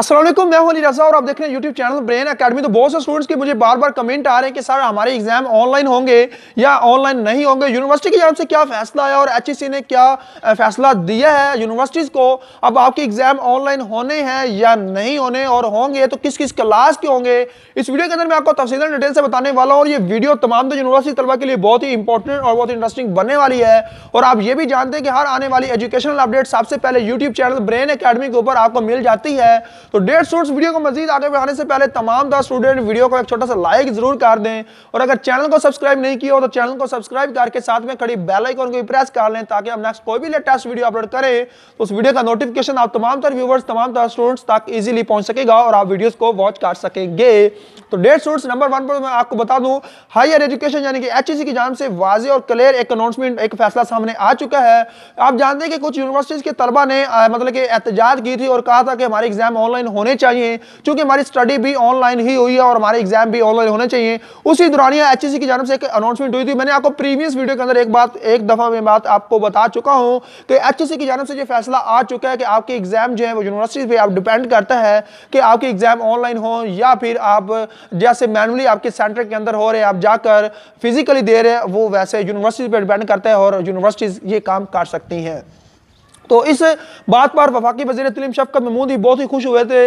असलम मैं हूं रजा और आप देख रहे हैं यूट्यूब चैनल ब्रेन अकेडमी तो बहुत से स्टूडेंट्स के मुझे बार बार कमेंट आ रहे हैं कि सर हमारे एग्जाम ऑनलाइन होंगे या ऑनलाइन नहीं होंगे यूनिवर्सिटी की जान से क्या फैसला है और एच ने क्या फैसला दिया है यूनिवर्सिटीज़ को अब आपके एग्जाम ऑनलाइन होने हैं या नहीं होने और होंगे तो किस किस क्लास के होंगे इस वीडियो के अंदर मैं आपको तफसील डिटेल से बताने वाला हूँ और ये वीडियो तमाम तो यूनिवर्सिटी तलबा के लिए बहुत ही इंपॉर्टेंट और बहुत इंटरेस्टिंग बनने वाली है और आप ये भी जानते हैं कि हर आने वाली एजुकेशनल अपडेट सबसे पहले यूट्यूब चैनल ब्रेन अकेडमी के ऊपर आपको मिल जाती है तो डेढ़ स्टूडेंट्स वीडियो को मजीद आगे बढ़ाने से पहले तमाम दस स्टूडेंट वीडियो को एक छोटा सा लाइक जरूर कर दें और अगर चैनल को सब्सक्राइब नहीं किया हो तो चैनल को सब्सक्राइब करके साथ में खड़ी बेलाइकॉन को प्रेस कर लें ताकि हम नेक्स्ट कोई भी लेटेस्ट वीडियो अपलोड करें तो उस वीडियो का नोटिफिकेशन आप तमाम तरह व्यूवर्स तमाम तरह स्टूडेंट्स तक ईजिली पहुंच सकेगा और आप वीडियो को वॉच कर सकेंगे तो डेढ़ सोर्स नंबर वन पर मैं आपको बता दूँ हायर एजुकेशन यानी कि एच की जान से वाजे और क्लियर एक अनाउंसमेंट एक फैसला सामने आ चुका है आप जानते हैं कि कुछ यूनिवर्सिटीज के तलबा ने मतलब कि एहतजाज की थी और कहा था कि हमारे एग्जाम ऑनलाइन ऑनलाइन होने चाहिए क्योंकि हमारी स्टडी भी ऑनलाइन ही हुई है और हमारे एग्जाम भी ऑनलाइन होने चाहिए उसी दौरान यह एच की जानव से एक अनाउंसमेंट हुई थी मैंने आपको प्रीवियस वीडियो के अंदर एक बात एक दफ़ा मैं बात आपको बता चुका हूँ कि एच की जानव से ये फैसला आ चुका है कि आपके एग्जाम जो है वो यूनिवर्सिटी पर आप डिपेंड करता है कि आपके एग्जाम ऑनलाइन हो या फिर आप जैसे मैनुअली आपके सेंटर के अंदर हो रहे आप जाकर फिजिकली दे रहे वो वैसे यूनिवर्सिटी पर डिपेंड करता है और यूनिवर्सिटीज़ ये काम कर सकती हैं तो इस बात पर वफाकी वजी तलीम शफकत महमूदी बहुत ही खुश हुए थे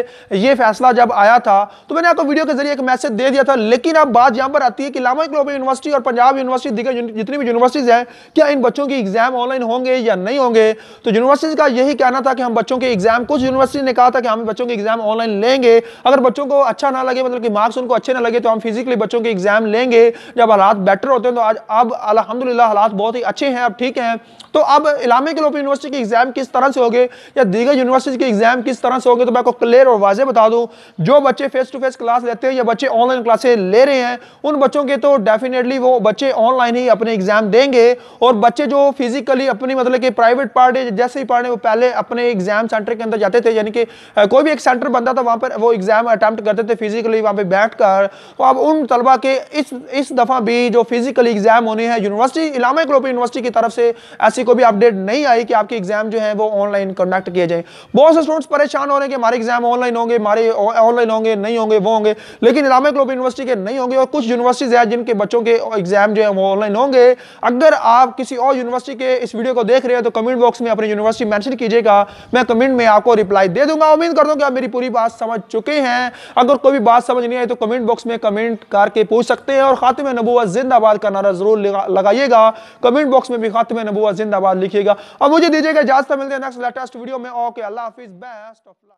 ये फैसला जब आया था तो मैंने आपको वीडियो के जरिए एक मैसेज दे दिया था लेकिन अब बात यहाँ पर आती है कि लामा ग्लोबल यूनिवर्सिटी और पंजाब यूनिवर्सिटी दिखे जितनी भी यूनिवर्सिटीज हैं क्या इन बच्चों के एग्जाम ऑनलाइन होंगे या नहीं होंगे तो यूनिवर्सिटीज का यही कहना था कि हम बच्चों के एग्जाम कुछ यूनिवर्सिटी ने कहा था कि हम बच्चों के एग्जाम ऑनलाइन लेंगे अगर बच्चों को अच्छा ना लगे मतलब कि मार्क्स उनको अच्छे ना लगे तो हम फिजिकली बच्चों के एग्जाम लेंगे जब हालात बेटर होते हैं तो आज अब अलहमदिल्ला हालात बहुत ही अच्छे हैं अब ठीक हैं तो अब इलामे ग्लोबल यूनिवर्सिटी के एग्जाम किस तरह से होगे या दीगर यूनिवर्सिटी के एग्जाम किस तरह से होगे तो मैं आपको क्लियर और वाजे बता दूं जो बच्चे फेस टू फेस क्लास लेते हैं या बच्चे ऑनलाइन क्लासेस ले रहे हैं उन बच्चों के तो डेफिनेटली वो बच्चे ऑनलाइन ही अपने एग्जाम देंगे और बच्चे जो फिजिकली अपनी मतलब कि प्राइवेट पार्ट जैसे ही पढ़ने वो पहले अपने एग्जाम सेंटर के अंदर जाते थे यानी कि कोई भी एक सेंटर बनता था वहाँ पर वो एग्जाम अटैम्प्ट करते थे फिजिकली वहाँ पर बैठ कर तो अब उन तलबा के इस इस दफ़ा भी जो फिजिकली एग्जाम होने हैं यूनिवर्सिटी इलामा ग्लोबल यूनिवर्सिटी की तरफ से ऐसी कोई भी अपडेट नहीं आई कि आपके एग्जाम जो हैं वो ऑनलाइन कंडक्ट किए जाएं बहुत से स्टूडेंट्स परेशान हो रहे हैं कि हमारे एग्जाम ऑनलाइन होंगे हमारे ऑनलाइन होंगे नहीं होंगे वो होंगे लेकिन इलामिक ग्लोबल यूनिवर्सिटी के नहीं होंगे और कुछ यूनिवर्सिटीज़ हैं जिनके बच्चों के एग्जाम जो है वो ऑनलाइन होंगे अगर आप किसी और यूनिवर्सिटी के इस वीडियो को देख रहे हैं तो कमेंट बॉक्स में अपनी यूनिवर्सिटी मैंशन कीजिएगा मैं कमेंट में आपको रिप्लाई दे दूंगा उम्मीद कर दूँ कि आप मेरी पूरी बात समझ चुके हैं अगर कोई भी बात समझ नहीं आई तो कमेंट बॉक्स में कमेंट करके पूछ सकते हैं और खाते में नबूआ जिंदाबाद का नारा जरूर लगाइएगा कमेंट बॉक्स में भी खाते में नबूआ जिंदाबाद लिखिएगा अब मुझे दीजिएगा इजाजत मिलते हैं नेक्स्ट लेटेस्ट वीडियो में ओके अल्लाह हाफिज बेस्ट ऑफ लक